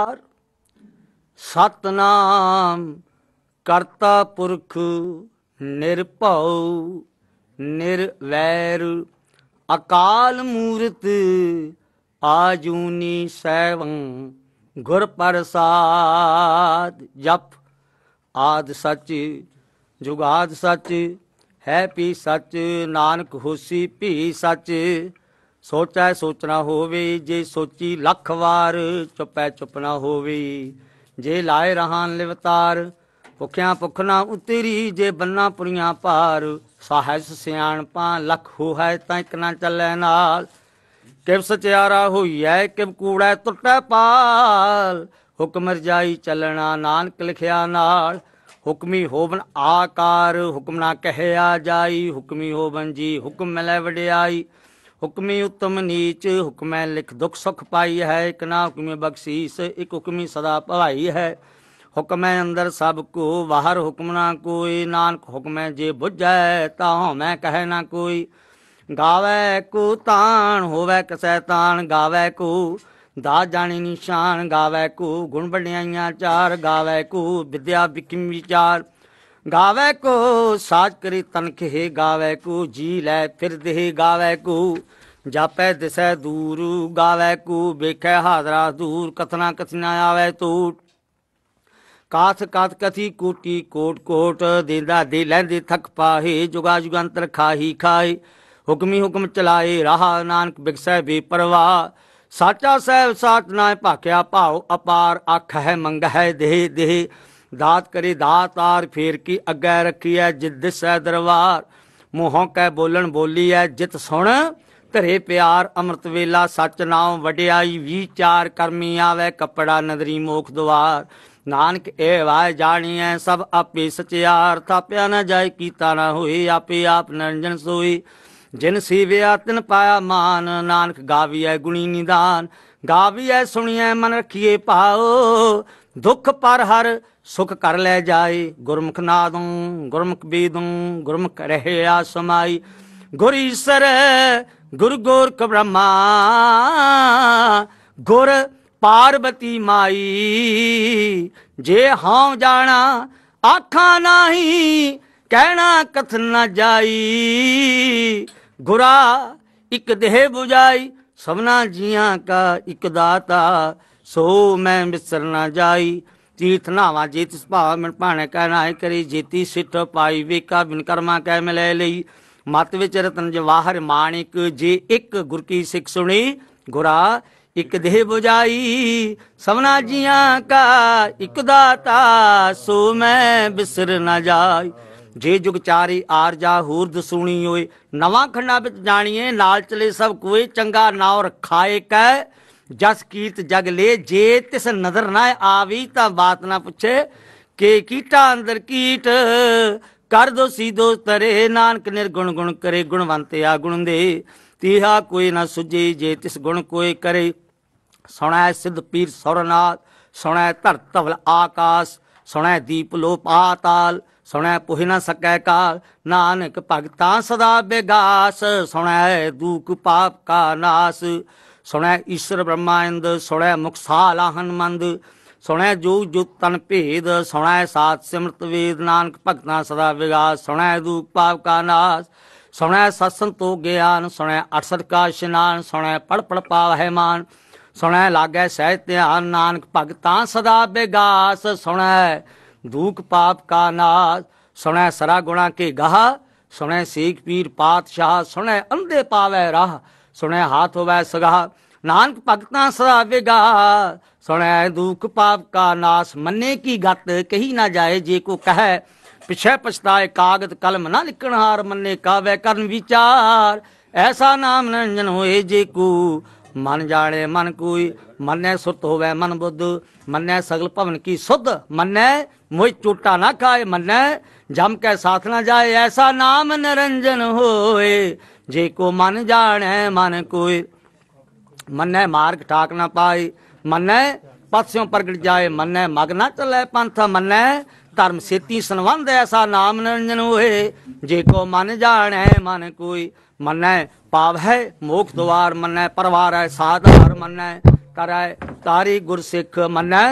ਸਾਰ ਸਤਨਾਮ ਕਰਤਾ ਪੁਰਖ ਨਿਰਭਉ ਨਿਰਵੈਰ ਅਕਾਲ ਮੂਰਤ ਆਜੂਨੀ ਸੈਵੰ ਗੁਰ ਪ੍ਰਸਾਦ ਜਪ ਆਦ ਸੱਚ ਜੁਗਾਦ ਸੱਚ ਹੈ ਪੀ ਸੱਚ ਨਾਨਕ ਹੋਸੀ ਭੀ ਸੱਚ ਸੋਚੈ ਸੋਚਣਾ ਹੋਵੇ ਜੇ ਸੋਚੀ ਲੱਖ ਵਾਰ ਚੁੱਪੈ ਚੁੱਪਣਾ ਹੋਵੇ ਜੇ ਲਾਏ ਰਹਾਨ ਲਿਵਤਾਰ ਭੁਖਿਆ ਭੁਖ ਨਾ ਉਤਰੀ ਜੇ ਬੰਨਾ ਪੁਰੀਆਂ ਭਾਰ ਸਾਹਿਸ ਸਿਆਣਪਾਂ ਲੱਖ ਹੈ ਤਾਂ ਇੱਕ ਨਾ ਚੱਲੈ ਨਾਲ ਕਿਵ ਸਚਿਆਰਾ ਹੋਈਐ ਕਿਵ ਕੂੜੈ ਟੁੱਟੈ ਪਾਲ ਹੁਕਮ ਰਜਾਈ ਚੱਲਣਾ ਨਾਨਕ ਲਿਖਿਆ ਨਾਲ ਹੁਕਮੀ ਹੋਵਨ ਆਕਾਰ ਹੁਕਮ ਨਾ ਕਹਿਆ ਜਾਈ ਹੁਕਮੀ ਹੋਵਨ ਜੀ ਹੁਕਮ ਮਿਲੈ ਵਡਿਆਈ ਹੁਕਮੀ ਉਤਮ ਨੀਚ ਹੁਕਮੈ ਲਿਖ ਦੁਖ ਸੁਖ ਪਾਈ ਹੈ ਇਕ ਨਾ ਹੁਕਮੀ ਬਖਸ਼ੀਸ ਇਕ ਹੁਕਮੀ ਸਦਾ ਭਲਾਈ ਹੈ ਹੁਕਮੈ ਅੰਦਰ ਸਭ ਕੋ ਬਾਹਰ ਹੁਕਮ ਨਾ ਕੋਈ ਨਾਨਕ ਹੁਕਮੈ ਜੇ ਬੁਝੈ ਤਾਂ ਹਉਮੈ ਕਹਿ ਨਾ ਕੋਈ ਗਾਵੇ ਕੋ ਤਾਣ ਹੋਵੇ ਕਸੈ ਤਾਣ ਗਾਵੇ ਕੋ ਦਾ ਜਾਣੀ ਨਿਸ਼ਾਨ ਗਾਵੇ ਕੋ ਗੁਣ ਬੜਿਆਈਆਂ ਚਾਰ ਗਾਵੇ ਕੋ ਵਿਦਿਆ ਵਿਕਿਮ ਵਿਚਾਰ ਗਾਵੇ ਕੋ ਸਾਜ ਕਰੀ ਤਨਖੇ ਗਾਵੇ ਕੋ ਜੀ ਲੈ ਫਿਰ ਦੇ ਗਾਵੇ ਕੋ ਜਾਪੈ ਦਿਸੈ ਦੂਰ ਗਾਵੇ ਕੋ ਵੇਖੈ ਹਾਜ਼ਰਾ ਦੂਰ ਕਥਨਾ ਕਥਨਾ ਆਵੇ ਤੂਟ ਕਾਥ ਕਾਥ ਕਥੀ ਕੂਟੀ ਕੋਟ ਕੋਟ ਦੇਂਦਾ ਦੇ ਲੈਂਦੇ ਥਕ ਪਾਹੇ ਜੁਗਾ ਜੁਗੰਤਰ ਖਾਹੀ ਖਾਏ ਹੁਕਮੀ ਹੁਕਮ ਚਲਾਏ ਰਹਾ ਨਾਨਕ ਬਿਕਸੈ ਬੇਪਰਵਾ ਸਾਚਾ ਸਹਿਬ ਸਾਚ ਨਾਏ ਭਾਕਿਆ ਭਾਉ ਅਪਾਰ ਅੱਖ ਹੈ ਮੰਗ ਹੈ ਦੇਹ ਦੇਹ ਦਾਤ ਕਰੀ ਦਾਤਾਰ ਫੇਰ ਕੀ ਅੱਗੇ ਰੱਖੀਐ ਜਿਤ ਦਿਸੈ ਦਰਬਾਰ ਮੂੰਹੋਂ ਕੈ ਬੋਲਣ ਬੋਲੀ ਐ ਜਿਤ ਸੁਣ ਧਰੇ ਪਿਆਰ ਅੰਮ੍ਰਿਤ ਵੇਲਾ ਸੱਚ ਨਾਮ ਵਡਿਆਈ ਵਿਚਾਰ ਕਰਮੀ ਆਵੇ ਕਪੜਾ ਨਦਰੀ ਮੋਖ ਦਵਾਰ ਨਾਨਕ ਏ ਵਾਹ ਜਾਣੀਐ ਸਭ ਆਪੇ ਸਚਿਆਰ ਥਾਪਿਆ ਨਾ ਜਾਏ ਕੀਤਾ ਨਾ ਹੋਈ ਆਪੇ ਆਪ ਨਰੰਜਨ ਸੋਈ ਜਿਨ ਸੀਵਿਆ ਤਿਨ ਪਾਇਆ ਮਾਨ ਨਾਨਕ ਗਾਵੀਐ ਗੁਣੀ ਨਿਦਾਨ ਗਾਵੀਐ ਸੁਣੀਐ ਮਨ ਰਖੀਏ ਭਾਓ ਦੁੱਖ ਪਰ ਹਰ ਸੁਖ ਕਰ ਲੈ ਜਾਏ ਗੁਰਮੁਖ ਨਾਦੋਂ ਗੁਰਮੁਖ ਬੀਦੋਂ ਗੁਰਮੁਖ ਰਹੇ ਆਸਮਾਈ ਸਮਾਈ ਗੁਰ ਈਸਰ ਗੁਰ ਗੋਰ ਬ੍ਰਹਮਾ ਗੁਰ ਪਾਰਬਤੀ ਮਾਈ ਜੇ ਹਾਂ ਜਾਣਾ ਆਖਾਂ ਨਹੀਂ ਕਹਿਣਾ ਕਥ ਨਾ ਜਾਈ ਗੁਰਾ ਇਕ ਦੇਹ 부ਜਾਈ ਸਭਨਾ ਜੀਆਂ ਕਾ ਇਕ ਦਾਤਾ ਸੋ ਮੈਂ ਮਿਸਰ ਨਾ ਜਾਈ ਤੀਰਥ ਨਾਵਾ ਜੀਤ ਸੁਭਾਅ ਮਨ ਭਾਣੇ ਕਹਿ ਨਾ ਕਰੀ ਜੀਤੀ ਸਿੱਟ ਪਾਈ ਵੇਕਾ ਬਿਨ ਕਰਮਾ ਕਹਿ ਮਿਲੇ ਲਈ ਮਤ ਵਿੱਚ ਰਤਨ ਜਵਾਹਰ ਮਾਣਿਕ ਜੇ ਇੱਕ ਗੁਰ ਕੀ ਸਿੱਖ ਸੁਣੀ ਗੁਰਾ ਇੱਕ ਦੇਹ 부ਜਾਈ ਸਵਨਾ ਜੀਆਂ ਕਾ ਇੱਕ ਦਾਤਾ ਸੋ ਮੈਂ ਬਿਸਰ ਨਾ ਜਾਈ ਜੇ ਜੁਗ ਚਾਰੀ ਆਰ ਜਾ ਹੂਰ ਦਸੂਣੀ ਓਏ ਨਵਾਂ ਖੰਡਾ ਵਿੱਚ ਜਾਣੀਏ ਨਾਲ ਚਲੇ ਸਭ ਕੋਏ ਚੰਗਾ ਨਾਉ ਰਖਾਏ ਕੈ ਜਸ ਕੀਰਤ ਜਗ ਲੈ ਜੇ ਤਿਸ ਨਜ਼ਰ ਨਾ ਆਵੀ ਤਾਂ ਬਾਤ ਨਾ ਪੁੱਛੇ ਕਿ ਕੀਟਾ ਅੰਦਰ ਕੀਟ ਕਰ ਦੋ ਸੀਧੋ ਤਰੇ ਨਾਨਕ ਨਿਰਗੁਣ ਗੁਣ ਕਰੇ ਗੁਣਵੰਤ ਆ ਗੁਣ ਦੇ ਤੀਹਾ ਕੋਈ ਨਾ ਸੁਝੇ ਜੇ ਤਿਸ ਗੁਣ ਕੋਈ ਕਰੇ ਸੁਣਾ ਸਿੱਧ ਪੀਰ ਸੋਰਨਾਥ ਧਰ ਤਵਲ ਆਕਾਸ਼ ਸੁਣਾ ਦੀਪ ਲੋ ਪਾਤਾਲ ਸੁਣਾ ਪੁਹਿ ਨਾ ਸਕੈ ਕਾਲ ਨਾਨਕ ਭਗਤਾਂ ਸਦਾ ਬਿਗਾਸ ਸੁਣਾ ਦੂਖ ਪਾਪ ਕਾ ਨਾਸ ਸੁਣੈ ਈਸ਼ਰ ਬ੍ਰਹਮਾਇੰਦ ਸੁਣੈ ਮੁਖ ਸਾਲਾ ਹਨਮੰਦ ਸੁਣੈ ਜੋ ਜੁਤ ਤਨ ਭੇਦ ਸੁਣੈ ਸਾਤ ਸਿਮਰਤ ਵੇਦ ਨਾਨਕ ਭਗਤਾਂ ਸਦਾ ਵਿਗਾਸ ਸੁਣੈ ਦੂਖ ਪਾਪ ਕਾ ਨਾਸ ਸੁਣੈ ਸਤ ਤੋ ਗਿਆਨ ਸੁਣੈ ਅਠਸਰ ਕਾ ਇਸ਼ਨਾਨ ਸੁਣੈ ਪੜ ਪੜ ਪਾਵਹਿ ਮਾਨ ਸੁਣੈ ਲਾਗੈ ਸਹਿਜ ਧਿਆਨ ਨਾਨਕ ਭਗਤਾਂ ਸਦਾ ਵਿਗਾਸ ਸੁਣੈ ਦੂਖ ਪਾਪ ਕਾ ਨਾਸ ਸੁਣੈ ਸਰਾ ਗੁਣਾ ਕੇ ਗਾਹ ਸੁਣੈ ਸੇਖ ਪੀਰ ਪਾਤਸ਼ਾਹ ਸੁਣੈ ਅੰਧੇ ਪਾਵੈ ਰਾਹ ਸੁਣੈ ਹਾਥ ਹੋਵੇ ਸਗਾ ਨਾਨਕ ਭਗਤਾਂ ਵਿਗਾ ਸੁਣੈ ਦੁਖ ਪਾਪ ਕਾ ਨਾਸ ਮੰਨੇ ਕੀ ਗਤ ਕਹੀ ਨਾ ਜਾਏ ਜੇ ਕੋ ਕਹੈ ਪਿਛੈ ਪਛਤਾਏ ਕਾਗਦ ਕਲਮ ਨਾ ਲਿਖਣ ਹਾਰ ਮੰਨੇ ਕਾਵੇ ਕਰਨ ਵਿਚਾਰ ਐਸਾ ਨਾਮ ਨੰਜਨ ਹੋਏ ਜੇ ਕੋ ਮਨ ਜਾਣੇ ਮਨ ਕੋਈ ਮੰਨੇ ਸੁਤ ਹੋਵੇ ਮਨ ਬੁੱਧ ਮੰਨੇ ਸਗਲ ਭਵਨ ਕੀ ਸੁਧ ਮੰਨੇ ਮੋਇ ਚੋਟਾ ਨਾ ਖਾਏ ਮੰਨੇ ਜਮ ਕੇ ਸਾਥ ਨਾ ਜਾਏ ਐਸਾ ਨਾਮ ਨਰੰਜਨ ਹੋਏ ਜੇ ਕੋ ਮਨ ਜਾਣੈ ਮਨ ਕੋਈ ਮੰਨੈ ਮਾਰਗ ਠਾਕ ਨਾ ਪਾਈ ਮੰਨੈ ਪਾਸਿਓਂ ਪ੍ਰਗਟ ਜਾਏ ਮੰਨੈ ਮਗ ਨਾ ਚਲੈ ਪੰਥ ਮੰਨੈ ਧਰਮ ਸੇਤੀ ਸੰਵੰਧ ਐਸਾ ਨਾਮ ਨਿਰੰਜਨ ਹੋਏ ਜੇ ਕੋ ਮਨ ਜਾਣੈ ਮਨ ਕੋਈ ਮੰਨੈ ਪਾਵ ਹੈ ਮੋਖ ਦਵਾਰ ਮੰਨੈ ਪਰਵਾਰ ਹੈ ਸਾਧ ਮੰਨੈ ਕਰੈ ਤਾਰੀ ਗੁਰ ਸਿੱਖ ਮੰਨੈ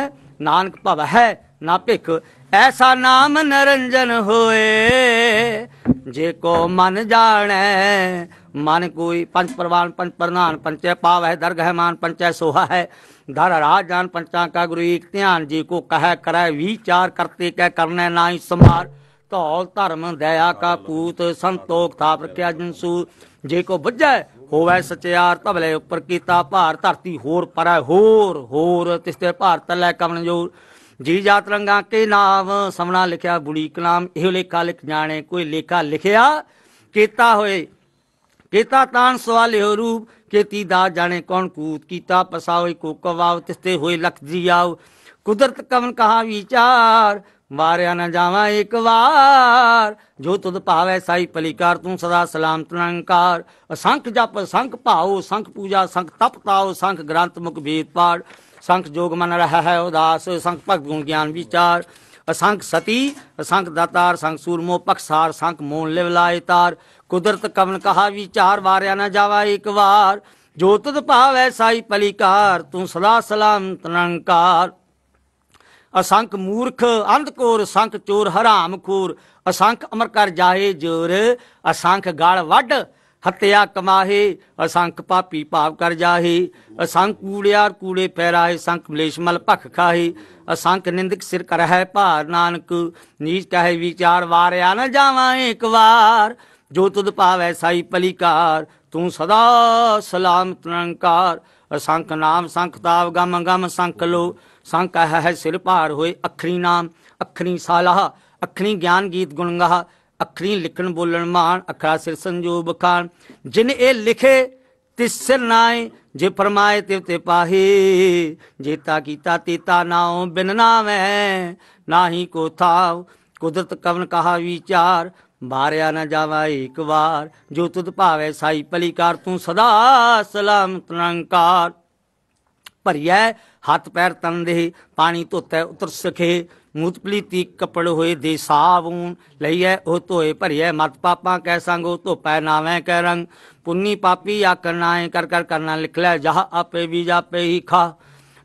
ਨਾਨਕ ਭਵ ਹੈ ਨਾ ਭਿਖ ਐਸਾ ਨਾਮ ਨਰੰਜਨ ਹੋਏ ਜੇ ਕੋ ਮਨ ਜਾਣੈ ਮਨ ਕੋਈ ਪੰਜ ਪ੍ਰਵਾਨ ਪੰਜ ਪ੍ਰਨਾਨ ਪੰਚੈ ਪਾਵ ਹੈ ਦਰਗਹਿ ਮਾਨ ਪੰਚੈ ਸੋਹਾ ਹੈ ਧਰ ਰਾਜਾਨ ਪੰਚਾਂ ਕਾ ਗੁਰੂ ਏਕ ਧਿਆਨ ਜੀ ਕੋ ਕਹੈ ਕਰੈ ਵਿਚਾਰ ਕਰਤੇ ਕਹਿ ਕਰਨੈ ਨਾਹੀ ਸਮਾਰ ਧੌਲ ਧਰਮ ਦਇਆ ਕਾ ਪੂਤ ਸੰਤੋਖ ਥਾਪ ਰਖਿਆ ਜਨਸੂ ਜੇ ਕੋ ਬੁੱਝੈ ਹੋਵੇ ਸਚਿਆਰ ਧਵਲੇ ਉੱਪਰ ਕੀਤਾ ਭਾਰ ਧਰਤੀ ਹੋਰ ਪਰੈ ਹੋਰ ਹੋਰ ਤਿਸ ਤੇ ਭਾਰ ਤਲੈ ਕਮਨ ਜੋਰ ਜੀ ਜਾਤ ਰੰਗਾ ਕੇ ਨਾਮ ਸਮਣਾ ਲਿਖਿਆ ਬੁੜੀ ਕਲਾਮ ਇਹ ਲੇਖਾ ਲਿਖ ਜਾਣੇ ਕੋਈ ਲੇਖਾ ਲਿਖਿਆ ਕੀਤਾ ਹੋਏ ਕੀਤਾ ਤਾਂ ਸਵਾਲਿਓ ਰੂਪ ਕੀਤੀ ਦਾ ਜਾਣੇ ਕੌਣ ਕੂਤ ਕੀਤਾ ਪਸਾਓ ਕੋ ਕਵਾਵ ਤਿਸਤੇ ਹੋਏ ਲਖ ਜੀ ਆਉ ਕੁਦਰਤ ਕਵਨ ਕਹਾ ਵਿਚਾਰ ਮਾਰਿਆ ਨਾ ਜਾਵਾ ਇੱਕ ਵਾਰ ਜੋ ਤੁਧ ਭਾਵੈ ਸਾਈ ਪਲੀਕਾਰ ਤੂੰ ਸਦਾ ਸਲਾਮਤ ਨਿਰੰਕਾਰ ਅਸੰਖ ਜਪ ਸੰਖ ਭਾਉ ਸੰਖ ਪੂਜਾ ਸੰਖ ਤਪ ਤਾਉ ਸੰਖ ਗ੍ਰੰਥ ਮੁਖ ਵੇਦ ਪਾੜ ਸੰਖ ਜੋਗ ਮਨ ਰਹਾ ਹੈ ਉਦਾਸ ਸੰਖ ਭਗਤ ਗੁਣ ਗਿਆਨ ਵਿਚਾਰ ਅਸੰਖ ਸਤੀ ਅਸੰਖ ਦਾਤਾਰ ਸੰਖ ਸੂਰਮੋ ਪਖਸਾਰ ਸੰਖ ਮੋਨ ਲਿਵ ਤਾਰ ਕੁਦਰਤ ਕਵਨ ਕਹਾ ਵਿਚਾਰ ਵਾਰਿਆ ਨਾ ਜਾਵਾ ਇੱਕ ਵਾਰ ਜੋ ਤਦ ਭਾਵੈ ਸਾਈ ਪਲਿਕਾਰ ਤੂੰ ਸਦਾ ਸਲਾਮ ਤਨੰਕਾਰ ਅਸੰਖ ਮੂਰਖ ਅੰਧਕੋਰ ਸੰਖ ਚੋਰ ਹਰਾਮਖੋਰ ਅਸੰਖ ਅਮਰ ਕਰ ਜਾਏ ਜੋਰ ਅਸੰਖ ਗਾਲ ਵੱਢ ਹਤਿਆ ਕਮਾਹੇ ਅਸੰਖ ਪਾਪੀ ਭਾਵ ਕਰ ਜਾਹੇ ਅਸੰਖ ਕੂੜਿਆਰ ਕੂੜੇ ਫੈਰਾਏ ਸੰਖ ਮਲੇਸ਼ਮਲ ਭਖ ਖਾਹੇ ਅਸੰਖ ਨਿੰਦਕ ਸਿਰ ਕਰਹਿ ਭਾਰ ਨਾਨਕ ਨੀਚ ਕਹੇ ਵਿਚਾਰ ਵਾਰਿਆ ਨਾ ਜਾਵਾਂ ਇੱਕ ਵਾਰ ਜੋ ਤੁਧ ਭਾਵੈ ਸਾਈ ਪਲਿਕਾਰ ਤੂੰ ਸਦਾ ਸਲਾਮ ਨਿਰੰਕਾਰ ਅਸੰਖ ਨਾਮ ਸੰਖ ਤਾਵ ਗਮ ਗਮ ਸੰਖ ਲੋ ਸੰਖ ਹੈ ਸਿਰ ਭਾਰ ਹੋਏ ਅਖਰੀ ਨਾਮ ਅਖਰੀ ਸਾਲਾ ਅਖਰੀ ਗਿਆਨ ਗੀਤ ਗੁਣਗਾ ਅਖਰੀ ਲਿਖਣ ਬੋਲਣ ਮਾਨ ਅਖਰਾ ਸਿਰ ਸੰਜੂਬ ਖਾਨ ਜਿਨ ਇਹ ਲਿਖੇ ਤਿਸ ਸਿਰ ਨਾਏ ਜੇ ਫਰਮਾਏ ਤੇ ਤੇ ਪਾਹੀ ਜੇ ਤਾ ਕੀਤਾ ਤੀਤਾ ਨਾਉ ਬਿਨ ਨਾਵੇਂ ਨਾਹੀ ਕੋ ਥਾਉ ਕੁਦਰਤ ਕਵਨ ਕਹਾ ਵਿਚਾਰ ਮਾਰਿਆ ਨਾ ਜਾਵਾ ਇੱਕ ਵਾਰ ਜੋ ਤੁਧ ਭਾਵੇ ਸਾਈ ਪਲੀਕਾਰ ਕਰ ਤੂੰ ਸਦਾ ਸਲਾਮ ਤਨੰਕਾਰ ਭਰੀਐ ਹੱਥ ਪੈਰ ਤਨ ਦੇ ਪਾਣੀ ਧੋਤੈ ਉਤਰ ਸਖੇ ਮੂਤ ਪਲੀਤੀ ਕਪੜ ਹੋਏ ਦੇ ਸਾਬੂਨ ਲਈਐ ਉਹ ਧੋਏ ਭਰੀਐ ਮਤ ਪਾਪਾਂ ਕੈ ਸੰਗੋ ਧੋਪੈ ਨਾਵੇਂ ਕੈ ਰੰਗ ਪੁੰਨੀ ਪਾਪੀ ਆਕਰਨਾ ਹੈ ਕਰ ਕਰ ਕਰਨਾ ਲਿਖ ਲੈ ਜਹ ਆਪੇ ਵੀ ਜਾਪੇ ਹੀ ਖਾ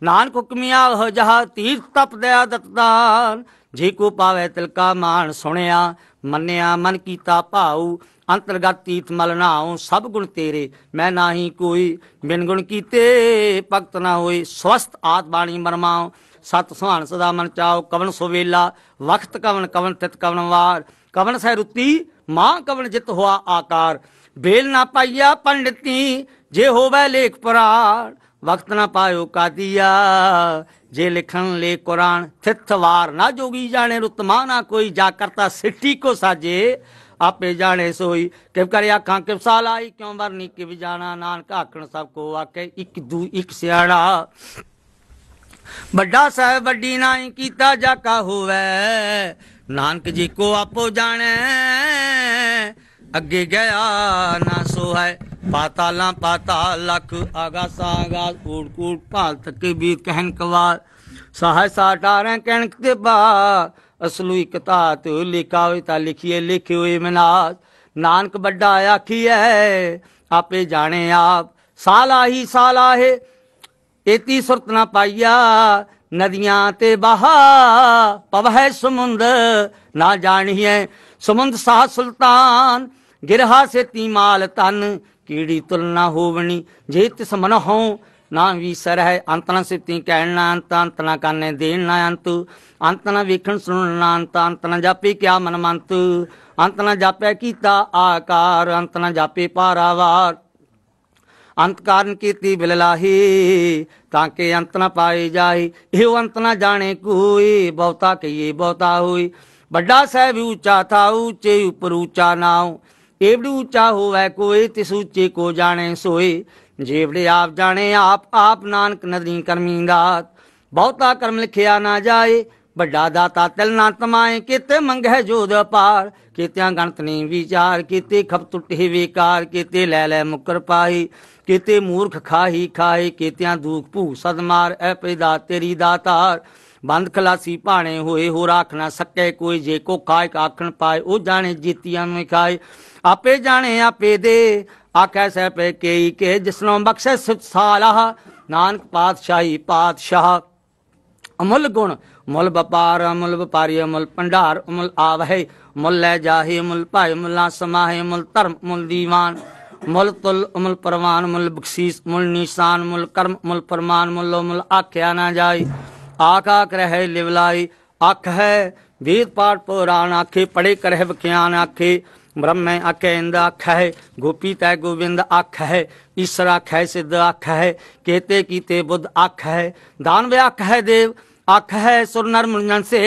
ਨਾਨਕ ਹੁਕਮਿਆ ਉਹ ਜਹ ਤੀਰ ਤਪ ਦਇਆ ਦਤਦਾਨ ਜੀ ਕੋ ਪਾਵੇ ਤਿਲਕਾ ਮਾਨ ਸੁਣਿਆ ਮੰਨਿਆ ਮਨ ਕੀਤਾ ਭਾਉ ਅੰਤਰਗਤ ਤੀਤ ਮਲ ਨਾਉ ਸਭ ਗੁਣ ਤੇਰੇ ਮੈਂ ਨਾਹੀ ਕੋਈ ਬਿਨ ਗੁਣ ਕੀਤੇ ਭਗਤ ਨਾ ਹੋਏ ਸਵਸਤ ਆਤ ਬਾਣੀ ਮਰਮਾਉ ਸਤ ਸੁਹਾਨ ਸਦਾ ਮਨ ਚਾਉ ਕਵਨ ਸੁਵੇਲਾ ਵਖਤ ਕਵਨ ਕਵਨ ਤਿਤ ਕਵਨ ਵਾਰ ਕਵਨ ਸਹਿ ਰੁੱਤੀ ਮਾਂ ਕਵਨ ਜਿਤ ਹੋਆ ਆਕਾਰ ਬੇਲ ਨਾ ਪਾਈਆ ਪੰਡਤੀ ਜੇ ਹੋਵੇ ਲੇਖ ਪ੍ਰਾਣ ਵਖਤ ਨਾ ਪਾਇਓ ਕਾਦੀਆ ਜੇ ਲਿਖਣ ਲੈ ਕੁਰਾਨ ਵਾਰ ਨਾ ਜੋਗੀ ਜਾਣੇ ਰੁਤਮਾ ਨਾ ਕੋਈ ਜਾ ਕਰਤਾ ਸਿੱਟੀ ਕੋ ਸਾਜੇ ਆਪੇ ਜਾਣੇ ਸੋਈ ਕਿਵ ਕਰਿਆ ਖਾਂ ਕਿਵ ਸਾਲ ਆਈ ਕਿਉਂ ਵਰਨੀ ਕਿਵ ਜਾਣਾ ਨਾਨਕ ਆਖਣ ਸਭ ਕੋ ਆਕੇ ਇੱਕ ਦੂ ਇੱਕ ਸਿਆਣਾ ਵੱਡਾ ਸਾਹਿਬ ਵੱਡੀ ਨਾਈ ਕੀਤਾ ਜਾ ਕਾ ਹੋਵੇ ਨਾਨਕ ਜੀ ਕੋ ਆਪੋ ਜਾਣੇ ਅੱਗੇ ਗਿਆ ਨਾ ਸੋ ਹੈ ਪਾਤਾਲਾਂ ਪਾਤਾਲ ਲਖ ਆਗਾ ਆਗਾਸ ਊੜ ਕੂੜ ਭਾਲ ਤੱਕ ਵੀ ਕਹਿਣ ਕਵਾਰ ਸਾਹ ਸਾਟਾਰਾਂ ਕਹਿਣ ਤੇ ਬਾ ਅਸਲੂ ਇੱਕ ਤੇ ਲਿਖਾ ਤਾਂ ਲਿਖੀਏ ਲਿਖੇ ਹੋਏ ਮਨਾਸ ਨਾਨਕ ਵੱਡਾ ਆਖੀਐ ਆਪੇ ਜਾਣੇ ਆਪ ਸਾਲਾ ਹੀ ਸਾਲਾ ਹੈ ਇਤੀ ਸੁਰਤ ਨਾ ਪਾਈਆ ਨਦੀਆਂ ਤੇ ਬਹਾ ਪਵਹਿ ਸਮੁੰਦ ਨਾ ਜਾਣੀਐ ਸਮੁੰਦ ਸਾਹ ਸੁਲਤਾਨ ਗਿਰਹਾ ਸੇ ਤੀ ਮਾਲ ਤਨ ਕੀੜੀ ਤੁਲਨਾ ਹੋਵਣੀ ਜੇ ਤਿਸ ਮਨ ਹਉ ਨਾ ਵੀਸਰ ਹੈ ਅੰਤਨ ਸਿਤੀ ਕਹਿਣ ਨਾ ਅੰਤ ਅੰਤ ਨਾ ਕਾਨੇ ਦੇਣ ਨਾ ਅੰਤ ਅੰਤ ਨਾ ਵੇਖਣ ਸੁਣਨ ਨਾ ਅੰਤ ਅੰਤ ਨਾ ਜਾਪੇ ਕਿਆ ਮਨ ਮੰਤ ਅੰਤ ਨਾ ਜਾਪੇ ਕੀਤਾ ਆਕਾਰ ਅੰਤ ਨਾ ਜਾਪੇ ਪਾਰਾਵਾਰ ਅੰਤ ਕਾਰਨ ਕੀਤੀ ਬਿਲਲਾਹੀ ਤਾਂ ਕਿ ਅੰਤ ਨਾ ਪਾਈ ਜਾਏ ਇਹ ਅੰਤ ਨਾ ਜਾਣੇ ਕੋਈ ਬਹੁਤਾ ਕਹੀਏ ਬਹੁਤਾ ਹੋਈ ਵੱਡਾ ਸਹਿਬ ਉੱਚਾ ਥਾ ਉੱਚੇ ਉਪਰ ਉੱਚਾ ਨਾਉ ਏਬੜੂ ਉੱਚਾ ਹੋਵੇ ਕੋਈ ਤਿਸ ਉੱਚੇ ਕੋ ਜਾਣੇ ਸੋਏ ਜੀਵੜੇ ਆਪ ਜਾਣੇ ਆਪ ਆਪ ਨਾਨਕ ਨਦਰੀ ਕਰਮੀ ਦਾ ਬਹੁਤਾ ਕਰਮ ਲਿਖਿਆ ਨਾ ਜਾਏ ਵੱਡਾ ਦਾਤਾ ਤਿਲ ਨਾ ਤਮਾਏ ਕਿਤੇ ਮੰਗਹਿ ਜੋਦ ਅਪਾਰ ਕਿਤਿਆਂ ਗਣਤ ਨਹੀਂ ਵਿਚਾਰ ਕੀਤੀ ਖਪ ਟੁੱਟੇ ਵਿਕਾਰ ਕੀਤੇ ਲੈ ਲੈ ਮੁਕਰ ਪਾਈ ਕਿਤੇ ਮੂਰਖ ਖਾਹੀ ਖਾਏ ਕਿਤਿਆਂ ਦੂਖ ਭੂ ਸਦਮਾਰ ਐ ਪੈਦਾ ਤੇਰੀ ਦਾਤਾਰ ਬੰਦ ਖਲਾਸੀ ਭਾਣੇ ਹੋਏ ਹੋ ਰਾਖ ਨਾ ਸਕੇ ਕੋਈ ਜੇ ਕੋ ਖਾਇ ਆਖਣ ਪਾਏ ਉਹ ਜਾਣੇ ਜੀਤੀਆਂ ਨੂੰ ਖਾਏ ਆਪੇ ਜਾਣੇ ਆਪੇ ਦੇ ਆਖੈ ਸਹਿ ਪੇ ਕੇਈ ਕੇ ਜਿਸਨੋਂ ਬਖਸ਼ੈ ਸੁਤ ਸਾਲਾ ਨਾਨਕ ਪਾਤਸ਼ਾਹੀ ਪਾਤਸ਼ਾਹ ਅਮੁੱਲ ਗੁਣ ਮੁੱਲ ਵਪਾਰ ਅਮੁੱਲ ਵਪਾਰੀ ਅਮੁੱਲ ਪੰਡਾਰ ਅਮੁੱਲ ਆਵਹਿ ਮੁੱਲ ਲੈ ਜਾਹੀ ਮੁੱਲ ਭਾਇ ਮੁੱਲਾ ਸਮਾਹਿ ਮੁੱਲ ਧਰਮ ਮੁੱਲ ਦੀਵਾਨ ਮੁੱਲ ਤੁਲ ਅਮੁੱਲ ਪਰਵਾਨ ਮੁੱਲ ਬਖਸ਼ੀਸ ਮੁੱਲ ਨਿਸ਼ਾਨ ਮੁੱਲ ਕਰਮ ਮੁੱਲ ਪਰਮਾਨ ਮੁੱਲ ਮੁੱਲ ਆਖਿਆ ਨਾ ਜਾਈ ਆਖ ਆਖ ਰਹਿ ਲਿਵਲਾਈ ਆਖ ਹੈ ਵੇਦ ਪਾਠ ਪੁਰਾਣ ਆਖੇ ਪੜੇ ਕਰਹਿ ਵਿਖਿਆਨ ਆਖੇ ਬ੍ਰਹਮੈ ਆਖੇਂ ਦਾ ਆਖੈ ਗੋਪੀ ਤੈ ਗੋਬਿੰਦ ਆਖੈ ਈਸ਼ਰ ਆਖੈ ਸਿੱਧ ਆਖੈ ਕੇਤੇ ਕੀਤੇ ਬੁੱਧ ਆਖੈ ਦਾਨਵ ਆਖੈ ਦੇਵ ਆਖੈ ਸੁਰ ਨਰ ਮਨਨ ਸੇ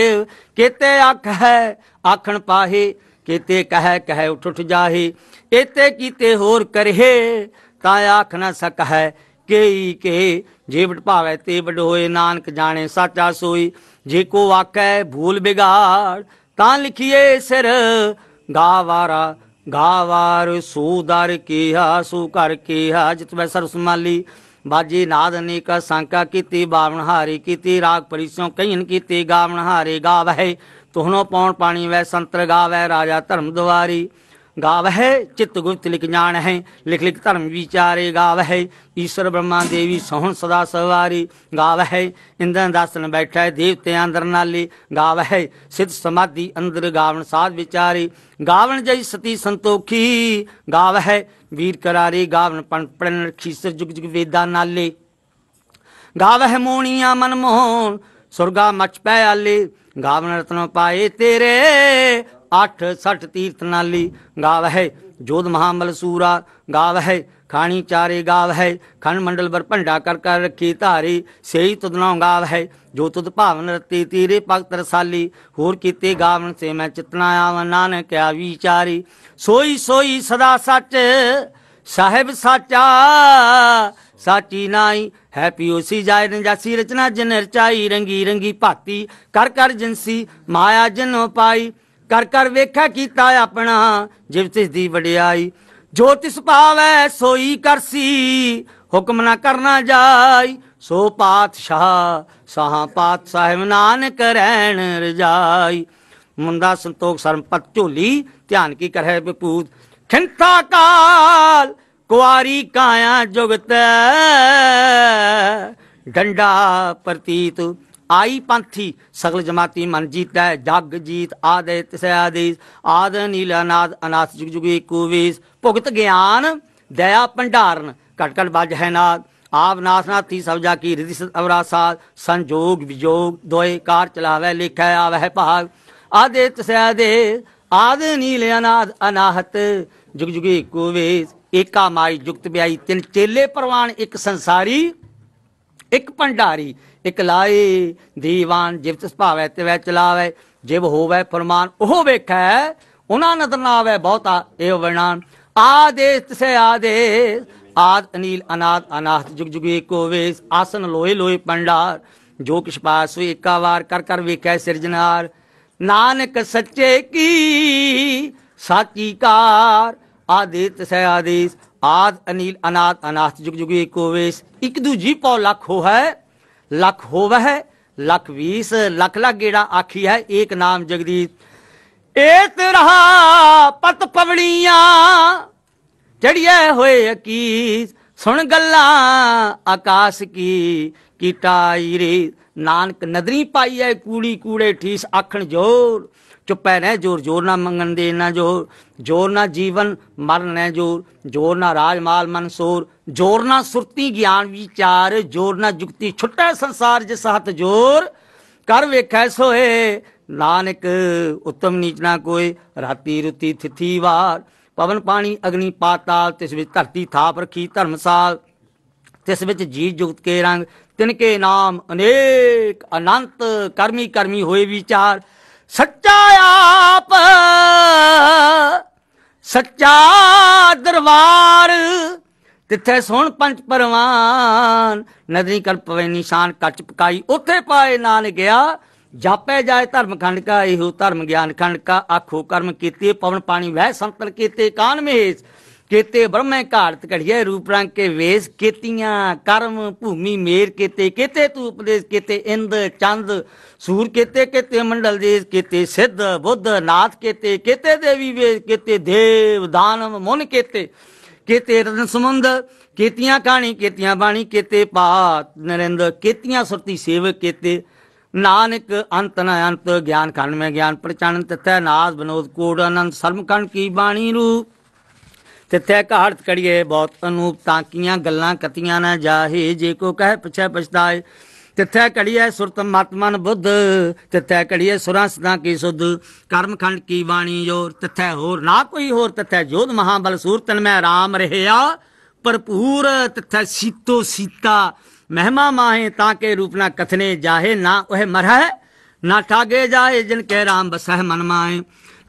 ਕੇਤੇ ਆਖੈ ਆਖਣ ਪਾਹੀ ਕੇਤੇ ਕਹੈ ਕਹੈ ਉਠ ਉਠ ਜਾਹੀ ਇਤੇ ਕੀਤੇ ਹੋਰ ਕਰਹੇ ਤਾ ਆਖ ਨ ਸਕਹੈ ਕੇਈ ਕੇ ਜੀਵਟ ਭਾਵੈ ਤੇ ਵਡੋਏ ਨਾਨਕ ਜਾਣੇ ਸਾਚਾ ਸੋਈ ਜੇ ਕੋ ਆਖੈ ਭੂਲ ਬਿਗਾੜ ਤਾਂ ਲਿਖੀਏ ਸਿਰ ਗਾਵਾਰਾ ਗਾਵਾਰ ਸੂਦਰ ਕੀਹਾ ਸੂ ਕਰ ਕੀਹਾ ਜਿਤ ਮੈਂ ਸਰਸ ਮਾਲੀ ਬਾਜੀ ਨਾਦਨੀ ਕਾ ਸੰਕਾ ਕੀਤੀ ਬਾਵਨ ਹਾਰੀ ਕੀਤੀ ਰਾਗ ਪਰਿਸੋਂ ਕਈਨ ਕੀਤੀ ਗਾਵਨ ਹਾਰੇ ਗਾਵਹਿ ਤੁਹਨੋ ਪੌਣ ਪਾਣੀ ਵੈ ਸੰਤਰ ਗਾਵੈ ਰਾਜਾ ਧਰਮ ਦੁਆਰੀ ਗਾਵਹਿ ਚਿਤ ਗੁਪਤ ਲਿਖ ਜਾਣ ਹੈ ਲਿਖ ਲਿਖ ਧਰਮ ਵਿਚਾਰੇ ਗਾਵਹਿ ਈਸ਼ਰ ਬ੍ਰਹਮਾ ਦੇਵੀ ਸੋਹਣ ਸਦਾ ਸਵਾਰੀ ਗਾਵਹਿ ਇੰਦਨ ਦਾਸਨ ਬੈਠਾ ਦੇਵਤੇ ਅੰਦਰ ਨਾਲੇ ਗਾਵਹਿ ਸਿਧ ਸਮਾਧੀ ਅੰਦਰ ਗਾਵਣ ਸਾਧ ਵਿਚਾਰੇ ਗਾਵਣ ਜਈ ਸਤੀ ਸੰਤੋਖੀ ਗਾਵਹਿ ਵੀਰ ਕਰਾਰੇ ਗਾਵਣ ਪਣ ਪਣ ਰਖੀ ਸਿਰ ਜੁਗ ਜੁਗ ਵੇਦਾ ਨਾਲੇ ਗਾਵਹਿ ਮੋਣੀਆਂ ਮਨ ਮੋਹਨ ਸੁਰਗਾ ਮਚ ਪੈ ਆਲੇ ਗਾਵਨ ਰਤਨ ਪਾਏ ਤੇਰੇ ਅੱਠ ਸੱਠ ਤੀਰਥ ਨਾਲੀ ਗਾਵਹਿ ਜੋਧ ਮਹਾਮਲ ਸੂਰਾ ਗਾਵਹਿ ਖਾਣੀ ਚਾਰੇ ਗਾਵ ਹੈ ਖਨ ਮੰਡਲ ਵਰ ਭੰਡਾ ਕਰ ਕਰ ਰੱਖੀ ਧਾਰੀ ਸਹੀ ਤੁਦਨਾ ਗਾਵ ਹੈ ਜੋ ਤੁਦ ਭਾਵਨ ਰਤੀ ਤੀਰੇ ਭਗਤ ਰਸਾਲੀ ਹੋਰ ਕੀਤੇ ਗਾਵਨ ਸੇ ਮੈਂ ਚਿਤਨਾ ਆਵਨ ਨਾਨਕ ਆ ਵਿਚਾਰੀ ਸੋਈ ਸੋਈ ਸਦਾ ਸੱਚ ਸਾਹਿਬ ਸਾਚਾ ਸਾਚੀ ਨਾਈ ਹੈ ਪੀਓਸੀ ਜਾਇ ਨਜਾਸੀ ਰਚਨਾ ਜਨ ਰਚਾਈ ਰੰਗੀ ਰੰਗੀ ਭਾਤੀ ਕਰ ਕਰ ਜਨਸੀ ਮਾਇਆ ਜਨੋ ਪਾਈ ਕਰ ਕਰ ਵੇਖਾ ਕੀਤਾ ਆਪਣਾ ਜਿਵ ਤਿਸ ਦੀ ਵਡਿਆਈ ਜੋ ਤਿਸ ਪਾਵੈ ਸੋਈ ਕਰਸੀ ਹੁਕਮ ਨਾ ਕਰਨਾ ਜਾਈ ਸੋ ਪਾਤਸ਼ਾਹ ਸਾਹਾ ਪਾਤ ਸਾਹਿਬ ਨਾਨਕ ਰਹਿਣ ਰਜਾਈ ਮੁੰਦਾ ਸੰਤੋਖ ਸਰਮਪਤ ਝੋਲੀ ਧਿਆਨ ਕੀ ਕਰੇ ਬਪੂਤ ਖਿੰਤਾ ਕਾਲ ਕੁਆਰੀ ਕਾਇਆ ਜੁਗਤ ਡੰਡਾ ਪ੍ਰਤੀਤ ਆਈ ਪੰਥੀ ਸਗਲ ਜਮਾਤੀ ਮਨ ਜੀਤੈ ਜਗ ਜੀਤ ਆਦੇ ਤਿਸੈ ਆਦੀਸ ਆਦ ਨੀਲ ਅਨਾਦ ਅਨਾਸ ਜੁਗ ਜੁਗੀ ਕੂਵੀਸ ਭੁਗਤ ਗਿਆਨ ਦਇਆ ਭੰਡਾਰਨ ਘਟ ਘਟ ਬਜ ਹੈ ਨਾਦ ਆਪ ਨਾਸ ਨਾਸਨਾਤੀ ਸਬਜਾ ਕੀ ਅਵਰਾ ਸਾਧ ਸੰਜੋਗ ਵਿਜੋਗ ਦੋਏ ਕਾਰ ਚਲਾਵੇ ਲਿਖੈ ਆਵਹਿ ਭਾਗ ਆਦੇ ਤਿਸੈ ਆਦੇ ਆਦ ਨੀਲ ਅਨਾਦ ਅਨਾਹਤ ਜੁਗ ਜੁਗੀ ਕੂਵੀਸ ਏਕਾ ਮਾਈ ਜੁਗਤ ਬਿਆਈ ਤਿੰਨ ਚੇਲੇ ਪਰਵਾਨ ਇੱਕ ਸੰਸਾਰੀ ਇੱਕ ਭੰਡਾਰੀ ਇਕਲਾਈ ਦੀਵਾਨ ਜਿਵਤ ਸੁਭਾਵੈ ਤਿਵੈ ਚਲਾਵੈ ਜਿਵ ਹੋਵੈ ਫਰਮਾਨ ਉਹ ਵੇਖੈ ਉਹਨਾਂ ਨਦਰ ਨਾ ਆਵੇ ਬਹੁਤਾ ਇਹ ਵਰਣਾ ਆਦੇਸ ਤੇ ਆਦੇਸ ਆਦ ਅਨੀਲ ਅਨਾਦ ਅਨਾਹਤ ਜੁਗ ਜੁਗ ਕੋ ਵੇਸ ਆਸਨ ਲੋਏ ਲੋਏ ਪੰਡਾਰ ਜੋ ਕਿਛ ਪਾਸ ਹੋਈ ਇੱਕਾ ਵਾਰ ਕਰ ਕਰ ਵੇਖੈ ਸਿਰਜਨਾਰ ਨਾਨਕ ਸੱਚੇ ਕੀ ਸਾਚੀ ਕਾਰ ਆਦੇਸ ਤੇ ਆਦੇਸ ਆਦ ਅਨੀਲ ਅਨਾਦ ਅਨਾਥ ਜੁਗ ਜੁਗ ਕੋ ਵੇਸ ਇਕ ਦੂਜੀ ਪੌ ਲੱਖ ਹੋ ਹੈ ਲਖ ਹੋਵੇ ਲਖ 20 ਲਖ ਲਖ ਗੇੜਾ ਆਖੀ ਹੈ ਇੱਕ ਨਾਮ ਜਗਦੀਤ ਏ ਤੇਰਾ ਪਤ ਪਵਣੀਆਂ ਐ ਹੋਏ ਕੀ ਸੁਣ ਗੱਲਾਂ ਆਕਾਸ਼ ਕੀ ਕੀਟਾਈ ਰੇ ਨਾਨਕ ਨਦਰੀ ਪਾਈ ਐ ਕੂੜੀ ਕੂੜੇ ਠੀਸ ਆਖਣ ਜੋਰ ਚੁੱਪੈ ਰਹਿ ਜੋਰ ਜੋਰ ਨਾ ਮੰਗਣ ਦੇ ਨਾ ਜੋ ਜੋਰ ਨਾ ਜੀਵਨ ਮਰਨ ਹੈ ਜੋਰ ਜੋਰ ਨਾ ਰਾਜ ਮਾਲ ਮਨਸੂਰ ਜੋਰ ਨਾ ਸੁਰਤੀ ਗਿਆਨ ਵਿਚਾਰ ਜੋਰ ਨਾ ਜੁਗਤੀ ਛੁੱਟੇ ਸੰਸਾਰ ਜਿਸ ਹੱਥ ਜੋਰ ਕਰ ਵੇਖੈ ਸੋਏ ਨਾਨਕ ਉਤਮ ਨੀਚ ਨਾ ਕੋਈ ਰਾਤੀ ਰੁਤੀ ਥਿਥੀ ਵਾਰ ਪਵਨ ਪਾਣੀ ਅਗਨੀ ਪਾਤਾਲ ਤਿਸ ਵਿੱਚ ਧਰਤੀ ਥਾਪ ਰਖੀ ਧਰਮਸਾਲ ਤਿਸ ਵਿੱਚ ਜੀਵ ਜੁਗਤ ਕੇ ਰੰਗ ਤਿਨ ਕੇ ਨਾਮ ਅਨੇਕ ਅਨੰਤ ਕਰਮੀ ਕਰਮੀ ਹੋਏ ਵਿਚਾਰ ਸੱਚਾ ਆਪ ਸੱਚਾ ਦਰਬਾਰ ਤਿੱਥੇ ਸੁਣ ਪੰਜ ਪਰਵਾਨ ਨਦਰੀ ਕਲ ਪਵੇ ਨਿਸ਼ਾਨ ਕੱਚ ਪਕਾਈ ਉੱਥੇ ਪਾਏ ਨਾਨ ਗਿਆ ਜਾਪੇ ਜਾਏ ਧਰਮ ਖੰਡ ਕਾ ਇਹੋ ਧਰਮ ਗਿਆਨ ਖੰਡ ਕਾ ਆਖੋ ਕਰਮ ਕੀਤੇ ਪਵਨ ਪਾਣੀ ਵਹਿ ਸੰਤਨ ਕੀਤੇ ਕਾਨ ਮਹੇਸ਼ ਕੇਤੇ ਬ੍ਰਹਮੇ ਘਾੜਤ ਘੜੀਏ ਰੂਪ ਰੰਗ ਕੇ ਵੇਸ ਕੀਤੀਆਂ ਕਰਮ ਭੂਮੀ ਮੇਰ ਕੇਤੇ ਕੇਤੇ ਤੂ ਉਪਦੇਸ਼ ਕੇਤੇ ਇੰਦ ਚੰਦ ਸੂਰ ਕੇਤੇ ਕੇਤੇ ਮੰਡਲ ਦੇ ਕੇਤੇ ਸਿੱਧ ਬੁੱਧ ਨਾਥ ਕੇਤੇ ਕੇਤੇ ਦੇਵੀ ਵੇਸ ਕੇਤੇ ਦੇਵ ਦਾਨਵ ਮੁਨ ਕੇਤੇ ਕੇਤੇ ਰਤਨ ਸਮੁੰਦ ਕੀਤੀਆਂ ਕਹਾਣੀ ਕੀਤੀਆਂ ਬਾਣੀ ਕੇਤੇ ਪਾਤ ਨਰਿੰਦ ਕੀਤੀਆਂ ਸੁਰਤੀ ਸੇਵਕ ਕੇਤੇ ਨਾਨਕ ਅੰਤ ਨ ਅੰਤ ਗਿਆਨ ਖੰਡ ਮੈਂ ਗਿਆਨ ਪ੍ਰਚਾਨਨ ਤਥੈ ਨਾਦ ਬਨੋਦ ਕੋੜ ਅਨੰਦ ਸਰਮ ਕੰਨ ਕੀ ਬਾਣੀ ਰੂਪ ਤਿੱਥੇ ਘਾੜਤ ਕੜੀਏ ਬਹੁਤ ਅਨੂਪ ਤਾਂ ਕੀਆਂ ਗੱਲਾਂ ਕਤੀਆਂ ਨਾ ਜਾਹੇ ਜੇ ਕੋ ਕਹਿ ਪਛੈ ਪਛਤਾਏ ਤਿੱਥੈ ਕੜੀਏ ਸੁਰਤ ਮਤਮਨ ਬੁੱਧ ਤਿੱਥੈ ਕੜੀਏ ਸੁਰਾਂ ਸਦਾ ਕੀ ਸੁਧ ਕਰਮਖੰਡ ਕੀ ਬਾਣੀ ਜੋਰ ਤਿੱਥੈ ਹੋਰ ਨਾ ਕੋਈ ਹੋਰ ਤਿੱਥੈ ਜੋਧ ਮਹਾਬਲ ਸੂਰਤਨ ਮੈਂ ਆਰਾਮ ਰਹਿਆ ਭਰਪੂਰ ਤਿੱਥੈ ਸੀਤੋ ਸੀਤਾ ਮਹਿਮਾ ਮਾਹੇ ਤਾਂ ਕੇ ਰੂਪ ਨਾ ਕਥਨੇ ਜਾਹੇ ਨਾ ਉਹ ਮਰਹਿ ਨਾ ਠਾਗੇ ਜਾਏ ਜਿਨ ਕੇ ਰਾਮ ਬਸਹਿ ਮਨ ਮਾਏ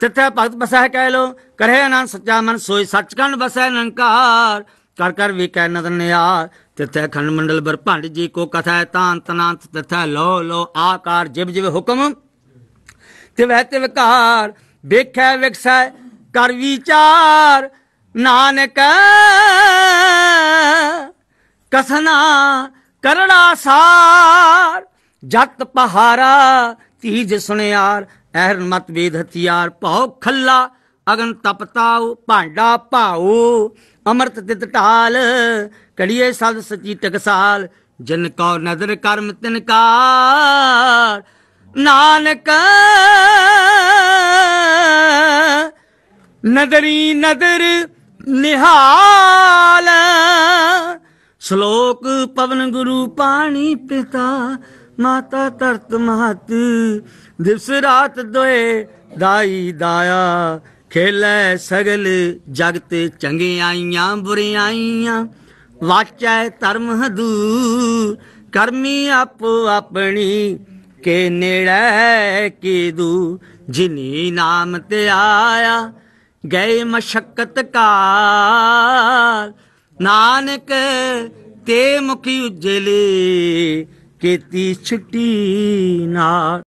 ਤਿੱਥੇ ਭਗਤ ਬਸੈ ਕਹਿ ਲੋ ਕਰੇ ਅਨੰਤ ਸੱਚਾ ਮਨ ਸੋਈ ਕੰਨ ਬਸੈ ਨੰਕਾਰ ਕਰ ਕਰ ਵੀ ਕੈ ਨਦਰ ਨਿਆਰ ਤਿੱਥੇ ਖੰਡ ਮੰਡਲ ਬਰਭੰਡ ਜੀ ਕੋ ਕਥੈ ਤਾਂ ਤਨਾਂਤ ਤਿੱਥੇ ਲੋ ਲੋ ਆਕਾਰ ਜਿਬ ਜਿਬ ਹੁਕਮ ਤੇ ਤਿਵਕਾਰ ਵੇਖੈ ਵਿਖਸੈ ਕਰ ਵਿਚਾਰ ਨਾਨਕ ਕਸਨਾ ਕਰੜਾ ਸਾਰ ਜਤ ਪਹਾਰਾ ਧੀ ਜਿਸਣਿਆਰ ਮਤ ਮਤਵੇਦ ਹਥਿਆਰ ਭਉ ਖੱਲਾ ਅਗਨ ਤਪਤਾਉ ਭਾਂਡਾ ਭਾਉ ਅਮਰਤ ਤਿਤ ਢਾਲ ਕੜੀਏ ਸਦ ਸਚੀ ਟਕਸਾਲ ਜਿਨ ਕੋ ਨਦਰ ਕਰਮ ਤਿਨ ਕਾਰ ਨਾਨਕ ਨਦਰੀ ਨਦਰ ਨਿਹਾਲ ਸ਼ਲੋਕ ਪਵਨ ਗੁਰੂ ਪਾਣੀ ਪਿਤਾ ਮਾਤਾ ਧਰਤ ਮਹਤੀ ਦਿਵਸ ਰਾਤ ਦੋਏ ਦਾਈ ਦਾਇਆ ਖੇਲੇ ਸਗਲ ਜਗਤ ਚੰਗਿਆਈਆਂ ਬੁਰੀਆਂ ਵਾਚੈ ਧਰਮ ਹਦੂ ਕਰਮੀ ਆਪ ਆਪਣੀ ਕੇ ਨੇੜੇ ਕੀ ਦੂ ਜਿਨੀ ਨਾਮ ਤੇ ਆਇਆ ਗਏ ਮਸ਼ਕਤ ਕਾਲ ਨਾਨਕ ਤੇ ਮੁਖੀ ਉਜਲੇ ਕੀਤੀ ਛੁੱਟੀ ਨਾਲ